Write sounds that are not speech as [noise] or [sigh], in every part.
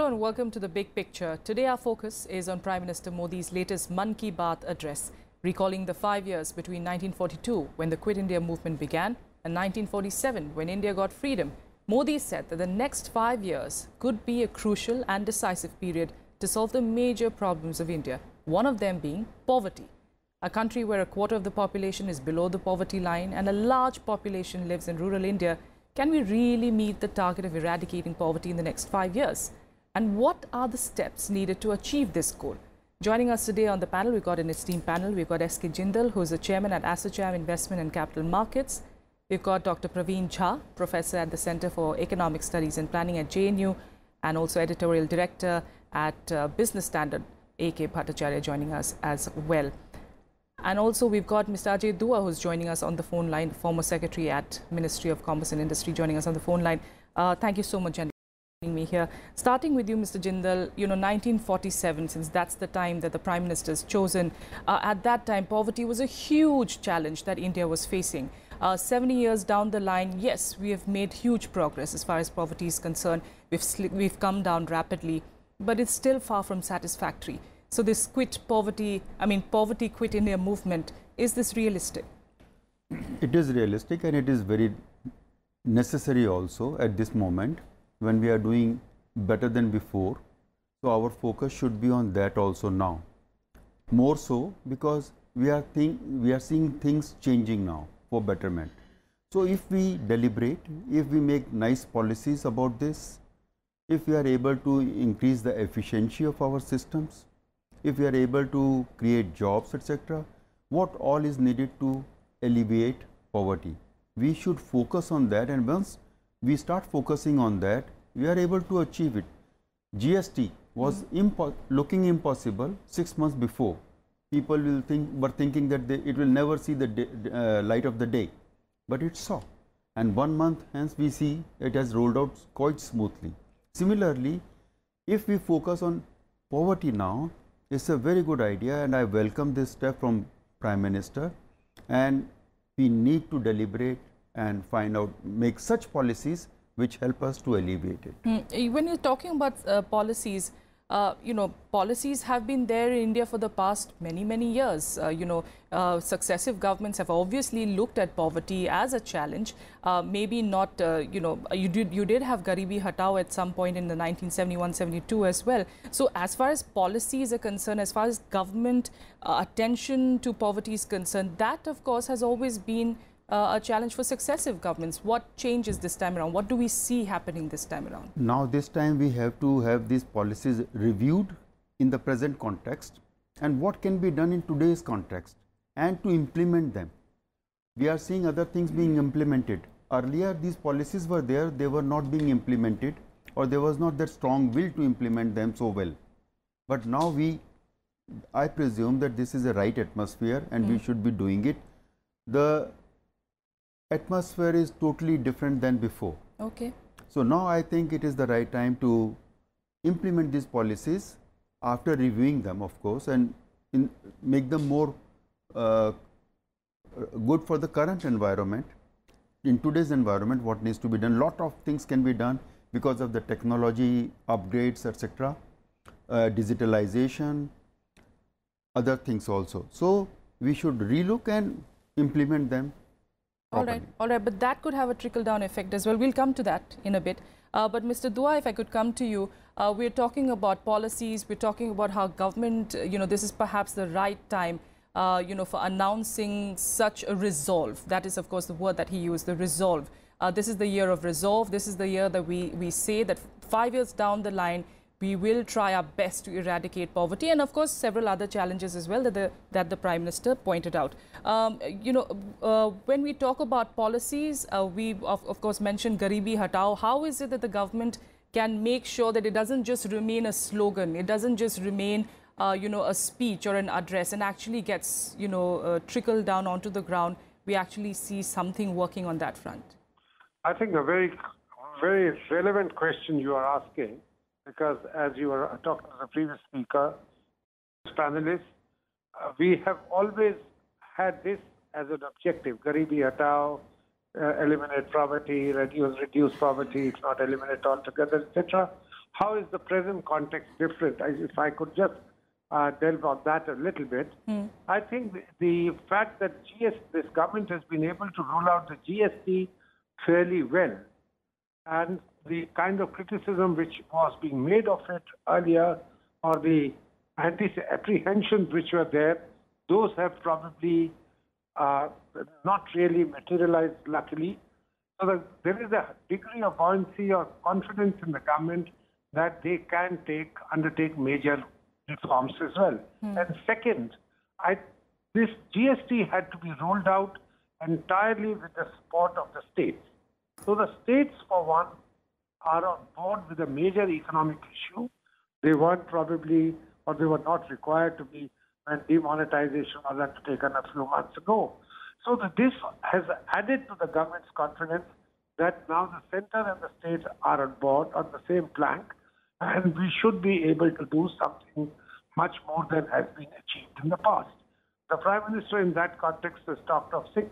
Hello and welcome to the big picture. Today our focus is on Prime Minister Modi's latest monkey Ki Baat address, recalling the five years between 1942 when the Quit India movement began and 1947 when India got freedom. Modi said that the next five years could be a crucial and decisive period to solve the major problems of India, one of them being poverty. A country where a quarter of the population is below the poverty line and a large population lives in rural India, can we really meet the target of eradicating poverty in the next five years? And what are the steps needed to achieve this goal? Joining us today on the panel, we've got an esteemed panel. We've got S.K. Jindal, who's the chairman at Assocham Investment and Capital Markets. We've got Dr. Praveen Jha, professor at the Center for Economic Studies and Planning at JNU, and also editorial director at uh, Business Standard, A.K. Bhattacharya, joining us as well. And also we've got Mr. Ajay Dua, who's joining us on the phone line, former secretary at Ministry of Commerce and Industry, joining us on the phone line. Uh, thank you so much, gentlemen me here. Starting with you, Mr. Jindal, you know, 1947, since that's the time that the Prime Minister has chosen, uh, at that time, poverty was a huge challenge that India was facing. Uh, 70 years down the line, yes, we have made huge progress as far as poverty is concerned. We've, we've come down rapidly, but it's still far from satisfactory. So this quit poverty, I mean, poverty quit India movement, is this realistic? It is realistic and it is very necessary also at this moment when we are doing better than before so our focus should be on that also now more so because we are think we are seeing things changing now for betterment so if we deliberate if we make nice policies about this if we are able to increase the efficiency of our systems if we are able to create jobs etc what all is needed to alleviate poverty we should focus on that and once we start focusing on that we are able to achieve it. GST was impo looking impossible six months before. People will think were thinking that they, it will never see the day, uh, light of the day, but it saw. And one month hence we see it has rolled out quite smoothly. Similarly, if we focus on poverty now, it's a very good idea, and I welcome this step from Prime Minister. And we need to deliberate and find out, make such policies which help us to alleviate it. Mm. When you're talking about uh, policies, uh, you know, policies have been there in India for the past many, many years. Uh, you know, uh, successive governments have obviously looked at poverty as a challenge. Uh, maybe not, uh, you know, uh, you did, you did have Garibi Hatao at some point in the 1971-72 as well. So as far as policies are concerned, as far as government attention to poverty is concerned, that of course has always been uh, a challenge for successive governments. What changes this time around? What do we see happening this time around? Now, this time we have to have these policies reviewed in the present context and what can be done in today's context and to implement them. We are seeing other things being implemented. Earlier, these policies were there, they were not being implemented or there was not that strong will to implement them so well. But now we, I presume that this is a right atmosphere and mm. we hmm. should be doing it. The atmosphere is totally different than before. Okay. So now I think it is the right time to implement these policies after reviewing them, of course, and in, make them more uh, good for the current environment. In today's environment, what needs to be done? Lot of things can be done because of the technology upgrades, etc., uh, digitalization, other things also. So we should relook and implement them all right, all right, but that could have a trickle-down effect as well. We'll come to that in a bit. Uh, but Mr. Dua, if I could come to you, uh, we're talking about policies, we're talking about how government, uh, you know, this is perhaps the right time, uh, you know, for announcing such a resolve. That is, of course, the word that he used, the resolve. Uh, this is the year of resolve. This is the year that we, we say that five years down the line, we will try our best to eradicate poverty and of course several other challenges as well that the, that the prime minister pointed out um, you know uh, when we talk about policies uh, we of, of course mentioned garibi hatao how is it that the government can make sure that it doesn't just remain a slogan it doesn't just remain uh, you know a speech or an address and actually gets you know uh, trickled down onto the ground we actually see something working on that front i think a very very relevant question you are asking because as you were talking to the previous speaker, panelists, uh, we have always had this as an objective. Garibi Hatao, uh, eliminate poverty, reduce, reduce poverty, if not eliminate altogether, etc. How is the present context different? if I could just uh, delve on that a little bit, mm. I think the, the fact that GS, this government has been able to roll out the GST fairly well and the kind of criticism which was being made of it earlier or the apprehensions which were there, those have probably uh, not really materialized, luckily. So there is a degree of buoyancy or confidence in the government that they can take undertake major reforms as well. Hmm. And second, I, this GST had to be rolled out entirely with the support of the states. So the states, for one, are on board with a major economic issue. They weren't probably, or they were not required to be when demonetization was undertaken a few months ago. So this has added to the government's confidence that now the center and the state are on board on the same plank, and we should be able to do something much more than has been achieved in the past. The Prime Minister, in that context, has talked of six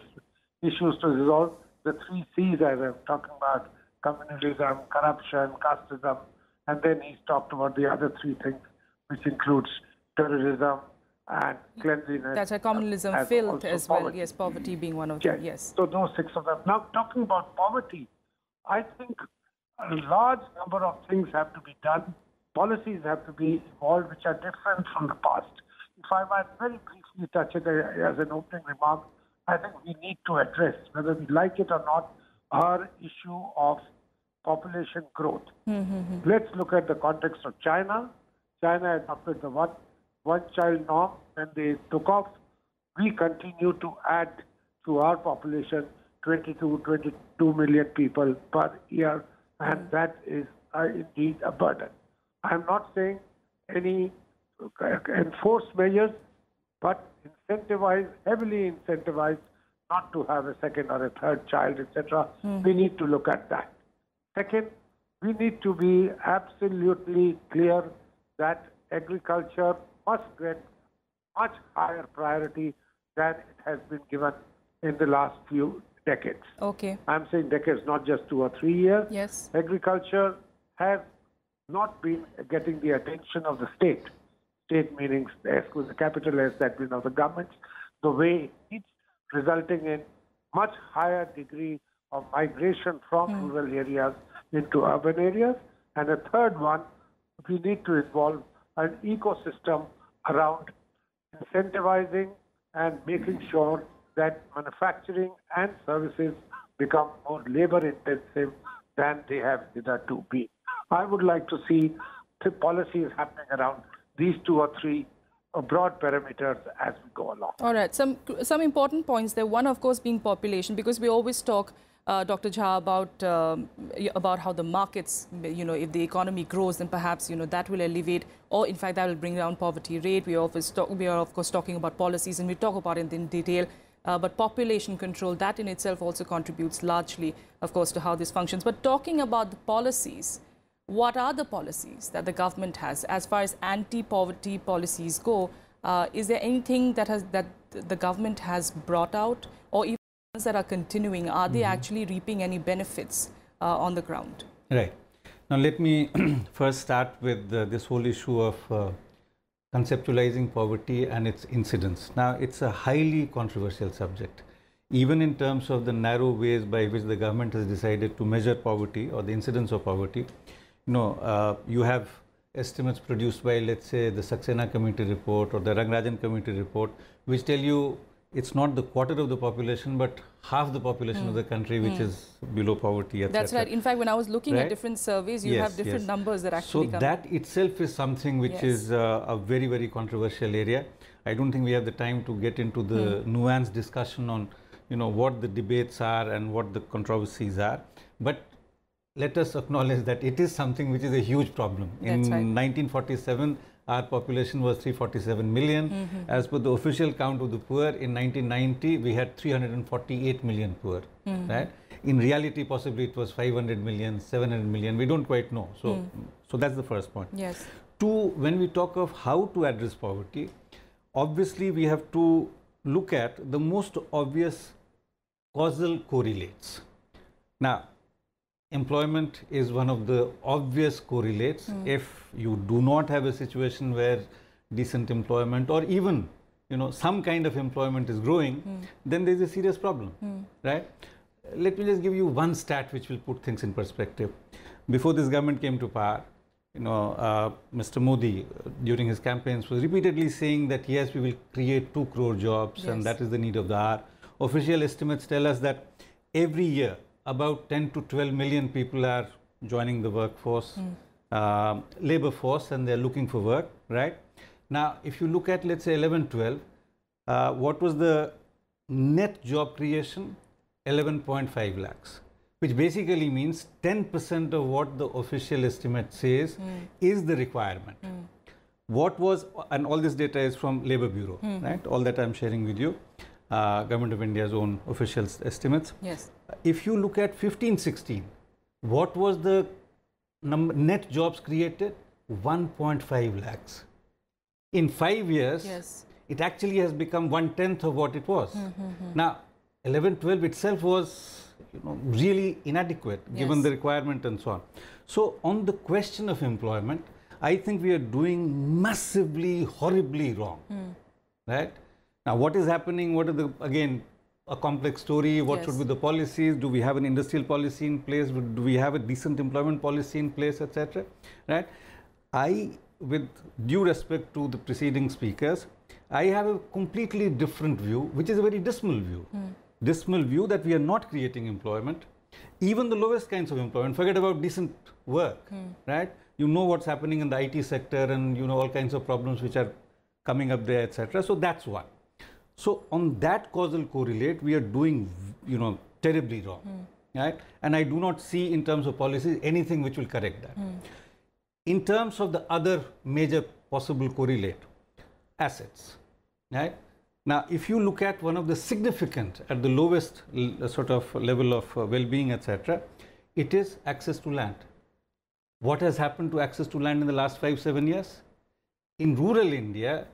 issues to resolve the three C's as I'm talking about communalism, corruption, casteism, and then he's talked about the other three things, which includes terrorism and cleanliness. That's a communalism, as filth as well. Poverty. Yes, poverty being one of yes. them. Yes. So those six of them. Now talking about poverty, I think a large number of things have to be done. Policies have to be evolved, which are different from the past. If I might very briefly touch it uh, as an opening remark, I think we need to address, whether we like it or not, our issue of population growth. Mm-hmm. Let's look at the context of China. China adopted the one, one child norm and they took off. We continue to add to our population 22, 22 million people per year, and mm-hmm. that is uh, indeed a burden. I'm not saying any uh, enforced measures, but incentivize, heavily incentivize not to have a second or a third child, etc. Mm. We need to look at that. Second, we need to be absolutely clear that agriculture must get much higher priority than it has been given in the last few decades. Okay. I'm saying decades, not just two or three years. Yes. Agriculture has not been getting the attention of the state. State meanings, the capital S that means of the government, the way it needs resulting in much higher degree of migration from mm. rural areas into urban areas. And a third one, we need to involve an ecosystem around incentivizing and making sure that manufacturing and services become more labor intensive than they have hitherto been. I would like to see policies happening around these two or three broad parameters as we go along. All right, some some important points there. One, of course, being population, because we always talk, uh, Dr. Jha, about um, about how the markets, you know, if the economy grows, then perhaps you know that will alleviate, or in fact that will bring down poverty rate. We always talk, we are of course talking about policies, and we talk about it in detail. Uh, but population control, that in itself also contributes largely, of course, to how this functions. But talking about the policies, what are the policies that the government has as far as anti-poverty policies go? Uh, is there anything that has that the government has brought out, or even ones that are continuing? Are they mm -hmm. actually reaping any benefits uh, on the ground? Right. Now let me [clears throat] first start with uh, this whole issue of uh, conceptualizing poverty and its incidence. Now it's a highly controversial subject even in terms of the narrow ways by which the government has decided to measure poverty or the incidence of poverty, no, uh, you have estimates produced by, let's say, the Saxena committee report or the Rangrajan committee report, which tell you it's not the quarter of the population, but half the population mm. of the hmm. country which mm. is below poverty. Et That's right. In fact, when I was looking right? at different surveys, you yes, have different yes. numbers that actually so come. So that itself is something which yes. is uh, a very, very controversial area. I don't think we have the time to get into the mm. nuanced discussion on, you know, what the debates are and what the controversies are. But let us acknowledge that it is something which is a huge problem. In right. 1947, our population was 347 million. Mm -hmm. As per the official count of the poor, in 1990, we had 348 million poor, mm -hmm. right? In reality, possibly it was 500 million, 700 million. We don't quite know. So, mm. so that's the first point. Yes. Two, when we talk of how to address poverty, obviously we have to look at the most obvious causal correlates. Now, employment is one of the obvious correlates. Mm. If you do not have a situation where decent employment or even you know some kind of employment is growing, mm. then there is a serious problem, mm. right? Let me just give you one stat which will put things in perspective. Before this government came to power, you know, uh, Mr. Modi uh, during his campaigns was repeatedly saying that yes, we will create two crore jobs yes. and that is the need of the hour. Official estimates tell us that every year about 10 to 12 million people are joining the workforce, mm. uh, labor force, and they're looking for work, right? Now, if you look at, let's say, 11, 12, uh, what was the net job creation? 11.5 lakhs, which basically means 10% of what the official estimate says mm. is the requirement. Mm. What was, and all this data is from Labor Bureau, hmm. right? All that I'm sharing with you uh, Government of India's own official estimates. Yes. If you look at 1516, what was the net jobs created? 1.5 lakhs. In five years, yes. it actually has become one tenth of what it was. Mm -hmm. Now, 11 12 itself was you know, really inadequate yes. given the requirement and so on. So, on the question of employment, I think we are doing massively, horribly wrong. Mm. Right? Now, what is happening? What are the, again, a complex story? What yes. should be the policies? Do we have an industrial policy in place? Do we have a decent employment policy in place, etc.? Right? I, with due respect to the preceding speakers, I have a completely different view, which is a very dismal view. Mm. Dismal view that we are not creating employment, even the lowest kinds of employment. Forget about decent work, mm. right? You know what's happening in the IT sector, and you know all kinds of problems which are coming up there, etc. So that's one. So on that causal correlate, we are doing, you know, terribly wrong, mm. right? And I do not see in terms of policies anything which will correct that. Mm. In terms of the other major possible correlate, assets, right? Now, if you look at one of the significant, at the lowest uh, sort of level of uh, well-being, etc., it is access to land. What has happened to access to land in the last five, seven years? In rural India,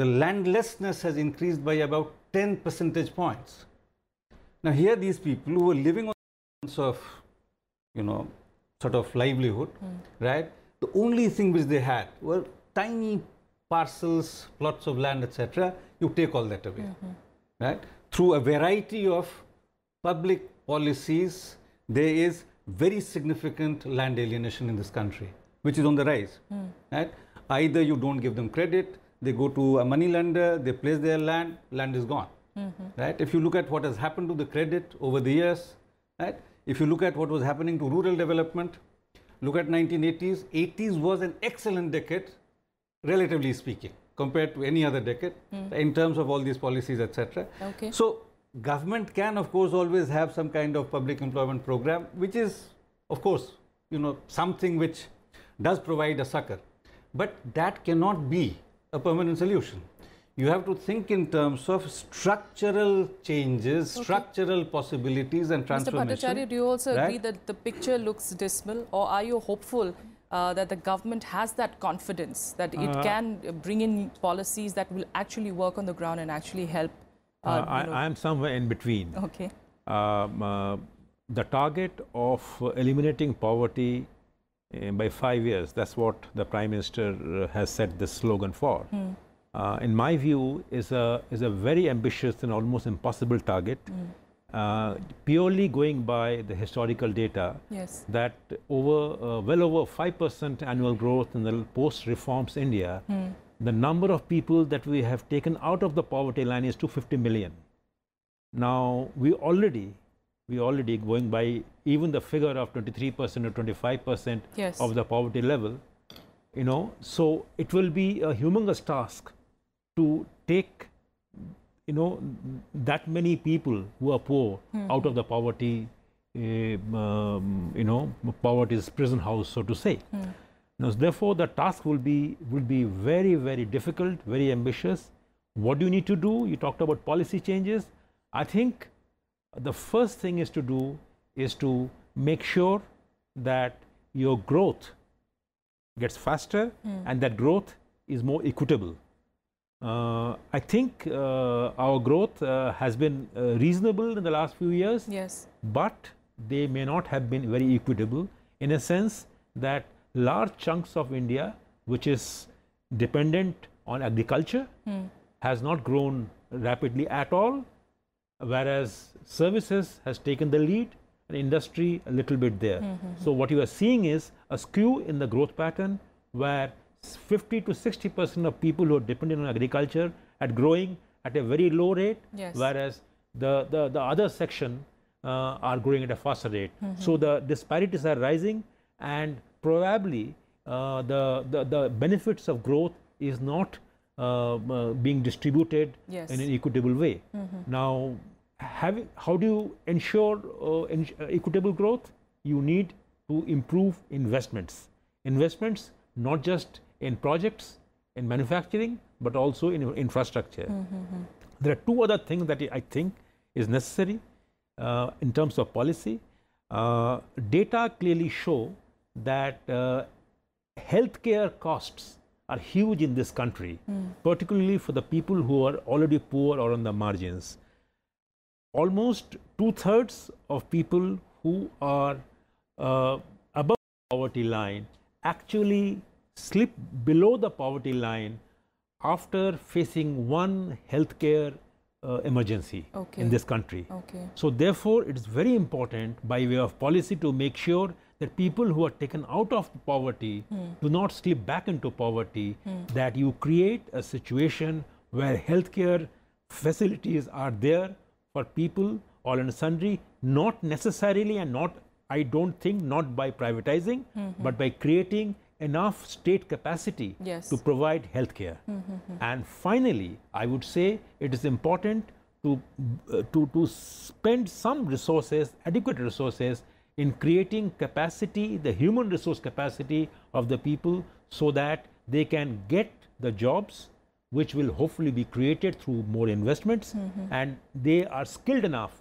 the landlessness has increased by about 10 percentage points. Now here these people who were living on of, you know, sort of livelihood, mm. right? The only thing which they had were tiny parcels, plots of land, etc. You take all that away, mm -hmm. right? Through a variety of public policies, there is very significant land alienation in this country, which is on the rise, mm. right? Either you don't give them credit, they go to a money lender, they place their land, land is gone. Mm -hmm. Right? If you look at what has happened to the credit over the years, right? If you look at what was happening to rural development, look at 1980s. 80s was an excellent decade, relatively speaking, compared to any other decade mm. in terms of all these policies, etc. Okay. So government can, of course, always have some kind of public employment program, which is, of course, you know, something which does provide a sucker. But that cannot be a permanent solution. You have to think in terms of structural changes, okay. structural possibilities and transformation. Mr. Bhattacharya, do you also right? agree that the picture looks dismal or are you hopeful uh, that the government has that confidence that it uh, can bring in policies that will actually work on the ground and actually help? Uh, uh I am somewhere in between. Okay. Um, uh, the target of eliminating poverty Eh, by five years. That's what the Prime Minister uh, has set this slogan for. Mm. Uh, in my view, is a, is a very ambitious and almost impossible target. Mm. Uh, purely going by the historical data, yes. that over uh, well over 5% annual growth in the post-reforms India, mm. the number of people that we have taken out of the poverty line is 250 million. Now, we already we already going by even the figure of 23% or 25% yes. of the poverty level, you know, so it will be a humongous task to take, you know, that many people who are poor mm. out of the poverty, uh, um, you know, poverty's prison house, so to say. Mm. Now, therefore, the task will be will be very, very difficult, very ambitious. What do you need to do? You talked about policy changes. I think the first thing is to do is to make sure that your growth gets faster mm. and that growth is more equitable. Uh, I think uh, our growth uh, has been uh, reasonable in the last few years. Yes. But they may not have been very equitable in a sense that large chunks of India, which is dependent on agriculture, mm. has not grown rapidly at all whereas services has taken the lead and industry a little bit there. Mm -hmm. So what you are seeing is a skew in the growth pattern where 50 to 60 percent of people who are dependent on agriculture are growing at a very low rate, yes. whereas the, the, the other section uh, are growing at a faster rate. Mm -hmm. So the disparities are rising and probably uh, the, the, the benefits of growth is not uh, uh, being distributed yes. in an equitable way. Mm -hmm. Now, have, how do you ensure uh, en equitable growth? You need to improve investments. Investments not just in projects, in manufacturing, but also in infrastructure. Mm -hmm. There are two other things that I think is necessary uh, in terms of policy. Uh, data clearly show that uh, healthcare costs are huge in this country, mm. particularly for the people who are already poor or on the margins. Almost two thirds of people who are uh, above the poverty line actually slip below the poverty line after facing one healthcare uh, emergency okay. in this country. Okay. So therefore, it's very important by way of policy to make sure that people who are taken out of poverty mm. do not slip back into poverty, mm. that you create a situation where healthcare facilities are there for people all in sundry, not necessarily and not, I don't think, not by privatizing, -hmm. but by creating enough state capacity yes. to provide healthcare. -hmm. And finally, I would say it is important to, uh, to, to spend some resources, adequate resources, in creating capacity, the human resource capacity of the people so that they can get the jobs which will hopefully be created through more investments mm -hmm. and they are skilled enough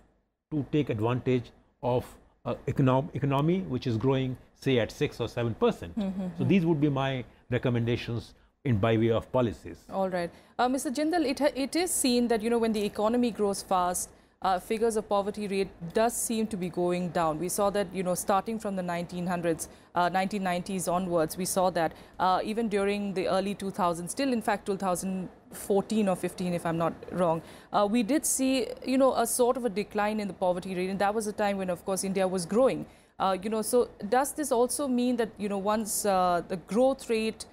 to take advantage of uh, econom economy which is growing say at 6 or 7 percent. Mm -hmm. So these would be my recommendations in by way of policies. All right. Uh, Mr. Jindal, it, it is seen that, you know, when the economy grows fast, uh, figures of poverty rate does seem to be going down. We saw that, you know, starting from the 1900s, uh, 1990s onwards, we saw that uh, even during the early 2000s, still in fact 2014 or 15, if I'm not wrong, uh, we did see, you know, a sort of a decline in the poverty rate. And that was a time when, of course, India was growing. Uh, you know, so does this also mean that, you know, once uh, the growth rate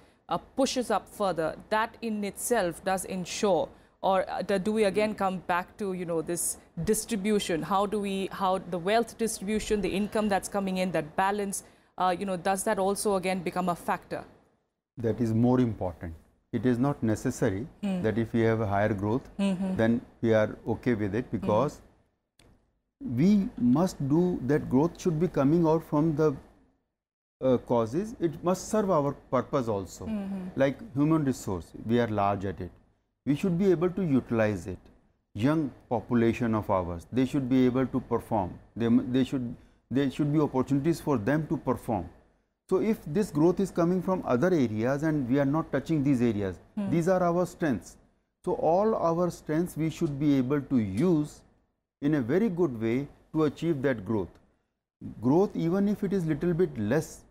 pushes up further, that in itself does ensure or do we again come back to, you know, this distribution how do we how the wealth distribution the income that's coming in that balance uh, you know does that also again become a factor that is more important it is not necessary mm. that if we have a higher growth mm -hmm. then we are okay with it because mm. we must do that growth should be coming out from the uh, causes it must serve our purpose also -hmm. like human resource we are large at it we should be able to utilize it young population of ours. They should be able to perform. They, they should, there should be opportunities for them to perform. So if this growth is coming from other areas and we are not touching these areas, hmm. these are our strengths. So all our strengths we should be able to use in a very good way to achieve that growth. Growth even if it is little bit less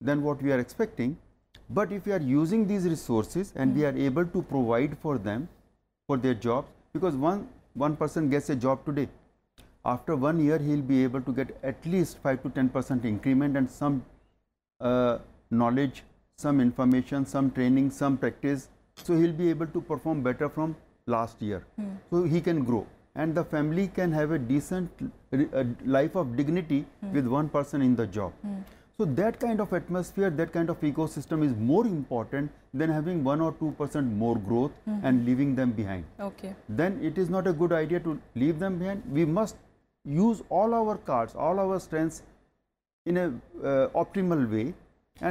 than what we are expecting, but if we are using these resources and hmm. we are able to provide for them, for their jobs, because one, one person gets a job today. After one year, he will be able to get at least 5 to 10 percent increment and some uh, knowledge, some information, some training, some practice. So, he will be able to perform better from last year. Hmm. So, he can grow and the family can have a decent uh, life of dignity hmm. with one person in the job. Hmm. So that kind of atmosphere, that kind of ecosystem is more important than having 1 or 2% more growth mm -hmm. and leaving them behind. Okay. Then it is not a good idea to leave them behind. We must use all our cards, all our strengths in an uh, optimal way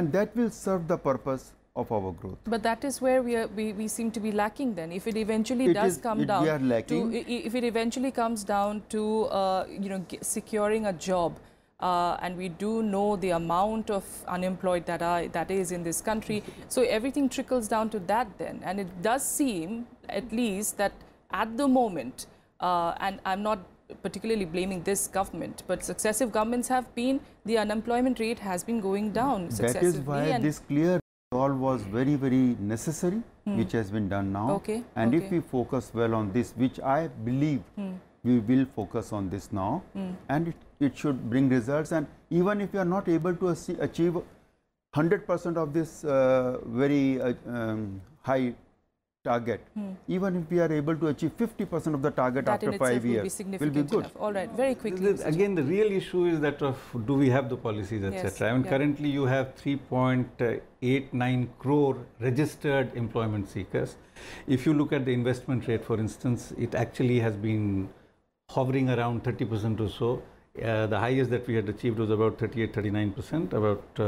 and that will serve the purpose of our growth. But that is where we, are, we, we seem to be lacking then. If it eventually it does is, come it, down, we are lacking. To, if it eventually comes down to uh, you know securing a job uh, and we do know the amount of unemployed that are that is in this country. So everything trickles down to that then, and it does seem, at least, that at the moment, uh, and I'm not particularly blaming this government, but successive governments have been the unemployment rate has been going down. That is why this clear all was very very necessary, hmm. which has been done now. Okay. And okay. if we focus well on this, which I believe. Hmm. We will focus on this now, hmm. and it it should bring results and even if you are not able to achieve 100% of this uh, very uh, um, high target, hmm. even if we are able to achieve 50% of the target that after five years, will be, will be good. Enough. All right, very quickly. again, the real issue is that of do we have the policies, etc. Yes. I mean, currently you have 3.89 uh, crore registered employment seekers. If you look at the investment rate, for instance, it actually has been hovering around 30% or so. Uh, the highest that we had achieved was about 38 39 percent about uh,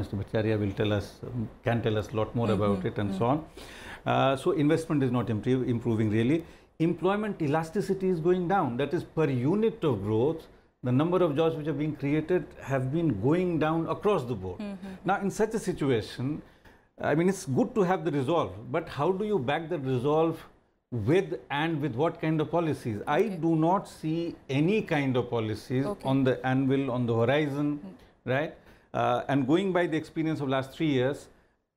mr bacharya will tell us um, can tell us a lot more mm -hmm. about mm-hmm, it and mm -hmm. so on uh, so investment is not improving really employment elasticity is going down that is per unit of growth the number of jobs which are being created have been going down across the board mm -hmm. now in such a situation i mean it's good to have the resolve but how do you back the resolve with and with what kind of policies. Okay. I do not see any kind of policies okay. on the anvil, on the horizon, hmm. right? Uh, and going by the experience of last three years,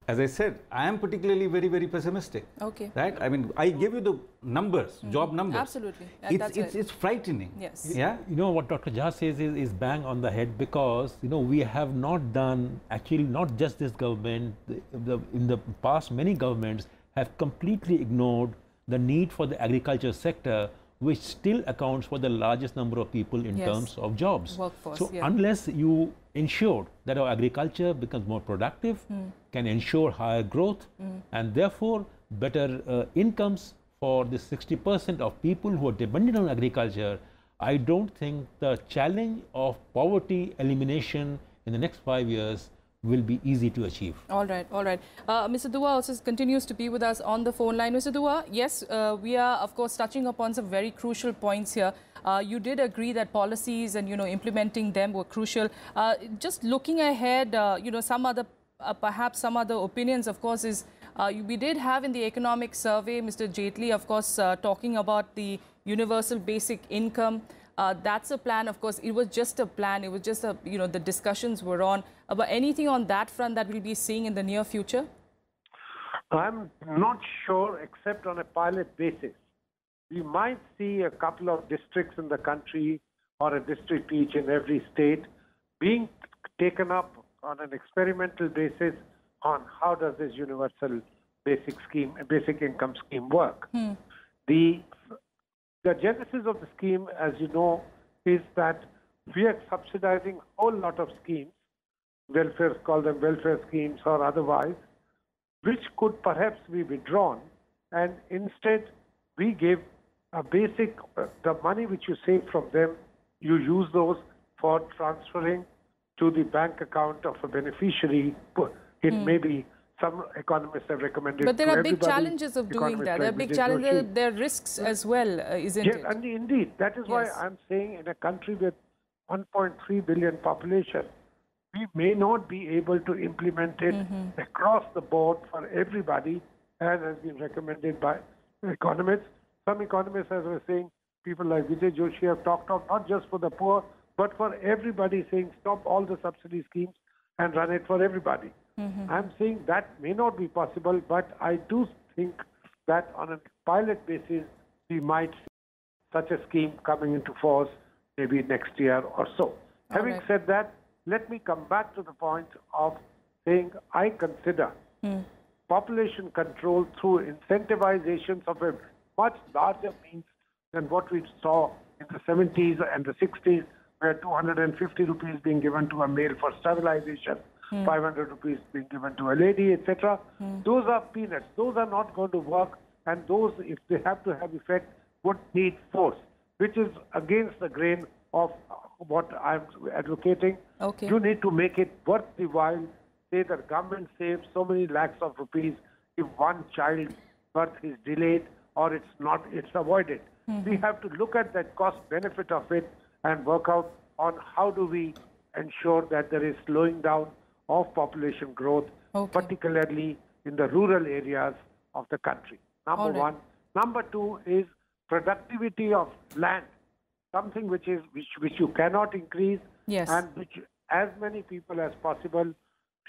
as I said, I am particularly very, very pessimistic. Okay. Right? I mean, I give you the numbers, mm -hmm. job numbers. Absolutely. That, it's, it's, right. it's frightening. Yes. Yeah. You know, what Dr. Jha says is, is bang on the head because, you know, we have not done, actually, not just this government, the, the, in the past, many governments have completely ignored the need for the agriculture sector, which still accounts for the largest number of people in yes. terms of jobs. Workforce, so yeah. unless you ensure that our agriculture becomes more productive, mm. can ensure higher growth, mm. and therefore better uh, incomes for the 60% of people who are dependent on agriculture, I don't think the challenge of poverty elimination in the next five years will be easy to achieve. All right, all right. Uh, Mr. Dua also continues to be with us on the phone line. Mr. Dua, yes, uh, we are of course touching upon some very crucial points here. Uh, you did agree that policies and you know implementing them were crucial. Uh, just looking ahead, uh, you know some other uh, perhaps some other opinions, of course, is we did have in the economic survey, Mr. Jaitley, of course, talking about the universal basic income. Uh, that's a plan. Of course, it was just a plan. It was just a, you know, the discussions were on. About uh, anything on that front that we'll be seeing in the near future? I'm not sure, except on a pilot basis. We might see a couple of districts in the country or a district each in every state being taken up on an experimental basis on how does this universal basic scheme, basic income scheme work. Hmm. The the genesis of the scheme, as you know, is that we are subsidizing a whole lot of schemes, welfare, call them welfare schemes or otherwise, which could perhaps be withdrawn. And instead, we give a basic, uh, the money which you save from them, you use those for transferring to the bank account of a beneficiary. It mm. may be some economists have recommended. But there are big challenges of doing that. there are big challenges. There are risks as well, uh, isn't yes, it? Yes, indeed. That is yes. why I'm saying in a country with 1.3 billion population, we may not be able to implement it mm-hmm. across the board for everybody, as has been recommended by economists. Some economists, as I was saying, people like Vijay Joshi have talked of not just for the poor, but for everybody, saying stop all the subsidy schemes and run it for everybody. Mm-hmm. I'm saying that may not be possible, but I do think that on a pilot basis, we might see such a scheme coming into force maybe next year or so. All Having right. said that, let me come back to the point of saying I consider mm. population control through incentivizations of a much larger means than what we saw in the 70s and the 60s, where 250 rupees being given to a male for sterilization mm. 500 rupees being given to a lady, etc. Mm. Those are peanuts. Those are not going to work, and those, if they have to have effect, would need force, which is against the grain of what I'm advocating. Okay. You need to make it worth the while. Say that government saves so many lakhs of rupees if one child's birth is delayed or it's not, it's avoided. Mm. We have to look at that cost benefit of it and work out on how do we ensure that there is slowing down of population growth, okay. particularly in the rural areas of the country. Number right. one. Number two is productivity of land, something which is which, which you cannot increase, yes. and which as many people as possible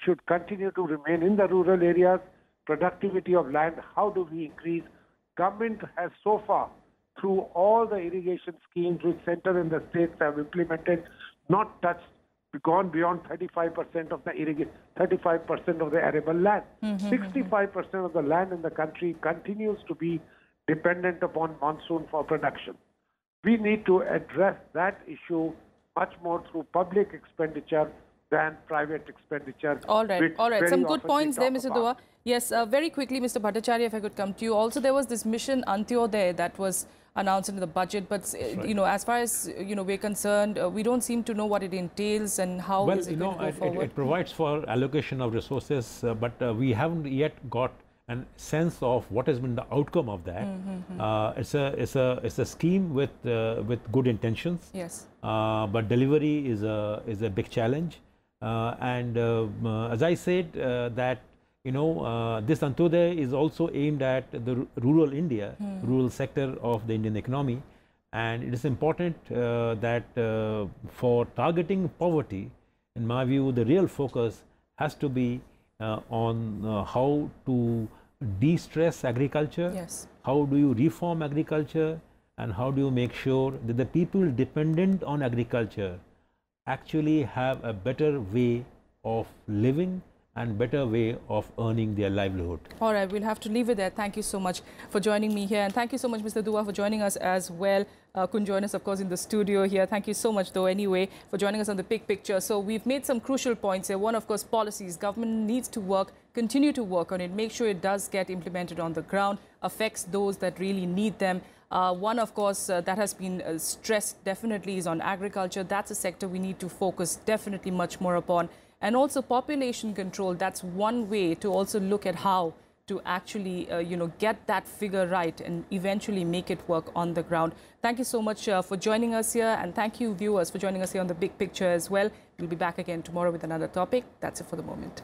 should continue to remain in the rural areas. Productivity of land, how do we increase? Government has so far, through all the irrigation schemes which center and the states have implemented, not touched gone beyond 35% of the irrigation, 35% of the arable land. Mm-hmm. 65% of the land in the country continues to be dependent upon monsoon for production. We need to address that issue much more through public expenditure than private expenditure. All right, all right. Some good points there, Mr. Dua. Yes, uh, very quickly, Mr. Bhattacharya, if I could come to you. Also, there was this mission Antio there that was announced in the budget. But uh, right. you know, as far as you know, we're concerned, uh, we don't seem to know what it entails and how well, it you know, it, it, it, provides for allocation of resources, uh, but uh, we haven't yet got a sense of what has been the outcome of that. Mm -hmm. it's a it's a it's a scheme with uh, with good intentions. Yes. but delivery is a is a big challenge. and as I said, that you know, uh, this Antoday is also aimed at the rural India, mm. rural sector of the Indian economy. And it is important uh, that uh, for targeting poverty, in my view, the real focus has to be uh, on uh, how to de-stress agriculture, yes. how do you reform agriculture, and how do you make sure that the people dependent on agriculture actually have a better way of living and better way of earning their livelihood. All right, we'll have to leave it there. Thank you so much for joining me here. And thank you so much, Mr. Dua, for joining us as well. Uh, couldn't join us, of course, in the studio here. Thank you so much, though, anyway, for joining us on the big picture. So we've made some crucial points here. One, of course, policies. Government needs to work, continue to work on it, make sure it does get implemented on the ground, affects those that really need them. Uh, one, of course, uh, that has been uh, stressed definitely is on agriculture. That's a sector we need to focus definitely much more upon and also population control. That's one way to also look at how to actually, uh, you know, get that figure right and eventually make it work on the ground. Thank you so much uh, for joining us here, and thank you, viewers, for joining us here on the big picture as well. We'll be back again tomorrow with another topic. That's it for the moment.